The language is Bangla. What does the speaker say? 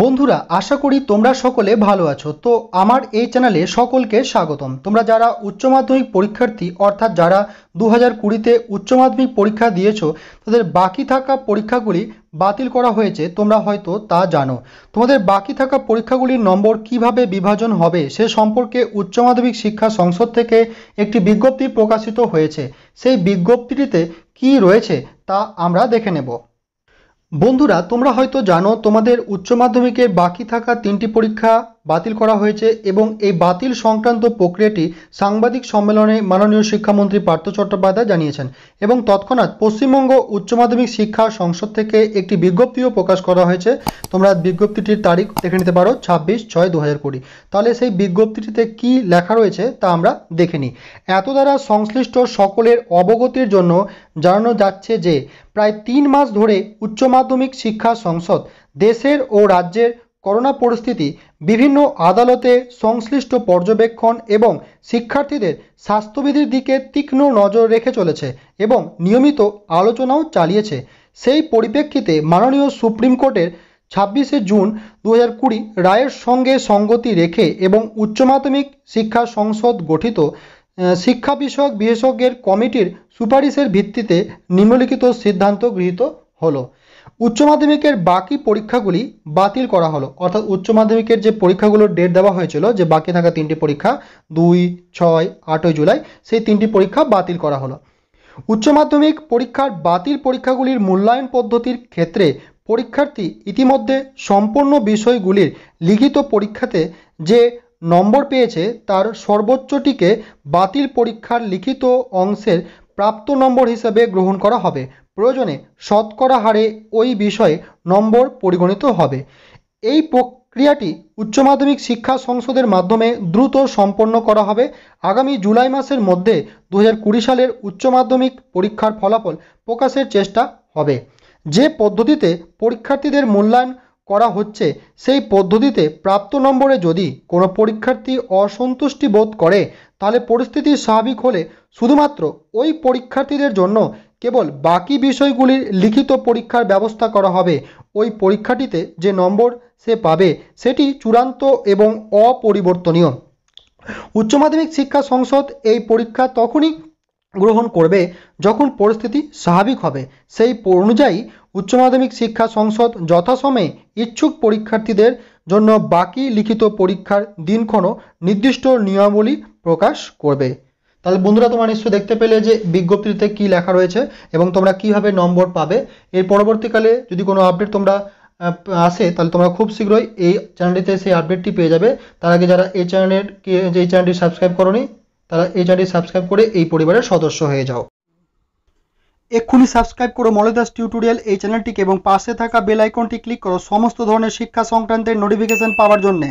বন্ধুরা আশা করি তোমরা সকলে ভালো আছো তো আমার এই চ্যানেলে সকলকে স্বাগতম তোমরা যারা উচ্চ মাধ্যমিক পরীক্ষার্থী অর্থাৎ যারা দু হাজার কুড়িতে উচ্চ মাধ্যমিক পরীক্ষা দিয়েছো তাদের বাকি থাকা পরীক্ষাগুলি বাতিল করা হয়েছে তোমরা হয়তো তা জানো তোমাদের বাকি থাকা পরীক্ষাগুলির নম্বর কিভাবে বিভাজন হবে সে সম্পর্কে উচ্চ মাধ্যমিক শিক্ষা সংসদ থেকে একটি বিজ্ঞপ্তি প্রকাশিত হয়েছে সেই বিজ্ঞপ্তিটিতে কি রয়েছে তা আমরা দেখে নেব বন্ধুরা তোমরা হয়তো জানো তোমাদের উচ্চ মাধ্যমিকের বাকি থাকা তিনটি পরীক্ষা বাতিল করা হয়েছে এবং এই বাতিল সংক্রান্ত প্রক্রিয়াটি সাংবাদিক সম্মেলনে মাননীয় শিক্ষামন্ত্রী পার্থ চট্টোপাধ্যায় জানিয়েছেন এবং তৎক্ষণাৎ পশ্চিমবঙ্গ উচ্চ মাধ্যমিক শিক্ষা সংসদ থেকে একটি বিজ্ঞপ্তিও প্রকাশ করা হয়েছে তোমরা বিজ্ঞপ্তিটির তারিখ দেখে নিতে পারো ছাব্বিশ ছয় দু হাজার কুড়ি তাহলে সেই বিজ্ঞপ্তিটিতে কি লেখা রয়েছে তা আমরা দেখে নিই এত দ্বারা সংশ্লিষ্ট সকলের অবগতির জন্য জানানো যাচ্ছে যে প্রায় তিন মাস ধরে উচ্চ মাধ্যমিক শিক্ষা সংসদ দেশের ও রাজ্যের করোনা পরিস্থিতি বিভিন্ন আদালতে সংশ্লিষ্ট পর্যবেক্ষণ এবং শিক্ষার্থীদের স্বাস্থ্যবিধির দিকে তীক্ষ্ণ নজর রেখে চলেছে এবং নিয়মিত আলোচনাও চালিয়েছে সেই পরিপ্রেক্ষিতে মাননীয় সুপ্রিম কোর্টের ছাব্বিশে জুন দু হাজার কুড়ি রায়ের সঙ্গে সঙ্গতি রেখে এবং উচ্চ মাধ্যমিক শিক্ষা সংসদ গঠিত শিক্ষা বিষয়ক বিশেষজ্ঞের কমিটির সুপারিশের ভিত্তিতে নিম্নলিখিত সিদ্ধান্ত গৃহীত হলো উচ্চ মাধ্যমিকের বাকি পরীক্ষাগুলি বাতিল করা হলো অর্থাৎ উচ্চ মাধ্যমিকের যে পরীক্ষাগুলোর ডেট দেওয়া হয়েছিল যে বাকি থাকা তিনটি পরীক্ষা দুই ছয় আটই জুলাই সেই তিনটি পরীক্ষা বাতিল করা হলো উচ্চ মাধ্যমিক পরীক্ষার বাতিল পরীক্ষাগুলির মূল্যায়ন পদ্ধতির ক্ষেত্রে পরীক্ষার্থী ইতিমধ্যে সম্পূর্ণ বিষয়গুলির লিখিত পরীক্ষাতে যে নম্বর পেয়েছে তার সর্বোচ্চটিকে বাতিল পরীক্ষার লিখিত অংশের প্রাপ্ত নম্বর হিসাবে গ্রহণ করা হবে প্রয়োজনে শতকরা হারে ওই বিষয়ে নম্বর পরিগণিত হবে এই প্রক্রিয়াটি উচ্চ মাধ্যমিক শিক্ষা সংসদের মাধ্যমে দ্রুত সম্পন্ন করা হবে আগামী জুলাই মাসের মধ্যে দু সালের উচ্চ মাধ্যমিক পরীক্ষার ফলাফল প্রকাশের চেষ্টা হবে যে পদ্ধতিতে পরীক্ষার্থীদের মূল্যায়ন করা হচ্ছে সেই পদ্ধতিতে প্রাপ্ত নম্বরে যদি কোনো পরীক্ষার্থী অসন্তুষ্টি বোধ করে তাহলে পরিস্থিতি স্বাভাবিক হলে শুধুমাত্র ওই পরীক্ষার্থীদের জন্য কেবল বাকি বিষয়গুলির লিখিত পরীক্ষার ব্যবস্থা করা হবে ওই পরীক্ষাটিতে যে নম্বর সে পাবে সেটি চূড়ান্ত এবং অপরিবর্তনীয় উচ্চ মাধ্যমিক শিক্ষা সংসদ এই পরীক্ষা তখনই গ্রহণ করবে যখন পরিস্থিতি স্বাভাবিক হবে সেই অনুযায়ী উচ্চ মাধ্যমিক শিক্ষা সংসদ যথাসময়ে ইচ্ছুক পরীক্ষার্থীদের জন্য বাকি লিখিত পরীক্ষার দিনক্ষণও নির্দিষ্ট নিয়মাবলী প্রকাশ করবে তাহলে বন্ধুরা তোমরা নিশ্চয়ই দেখতে পেলে যে বিজ্ঞপ্তিতে কি লেখা রয়েছে এবং তোমরা কিভাবে নম্বর পাবে এর পরবর্তীকালে যদি কোনো আপডেট তোমরা আসে তাহলে তোমরা খুব শীঘ্রই এই চ্যানেলটিতে সেই আপডেটটি পেয়ে যাবে তার আগে যারা এই চ্যানেলের যে এই চ্যানেলটি সাবস্ক্রাইব করনি তারা এই চ্যানেলটি সাবস্ক্রাইব করে এই পরিবারের সদস্য হয়ে যাও এক্ষুনি সাবস্ক্রাইব করো মলদাস টিউটোরিয়াল এই চ্যানেলটিকে এবং পাশে থাকা বেল আইকনটি ক্লিক করো সমস্ত ধরনের শিক্ষা সংক্রান্তের নোটিফিকেশন পাওয়ার জন্যে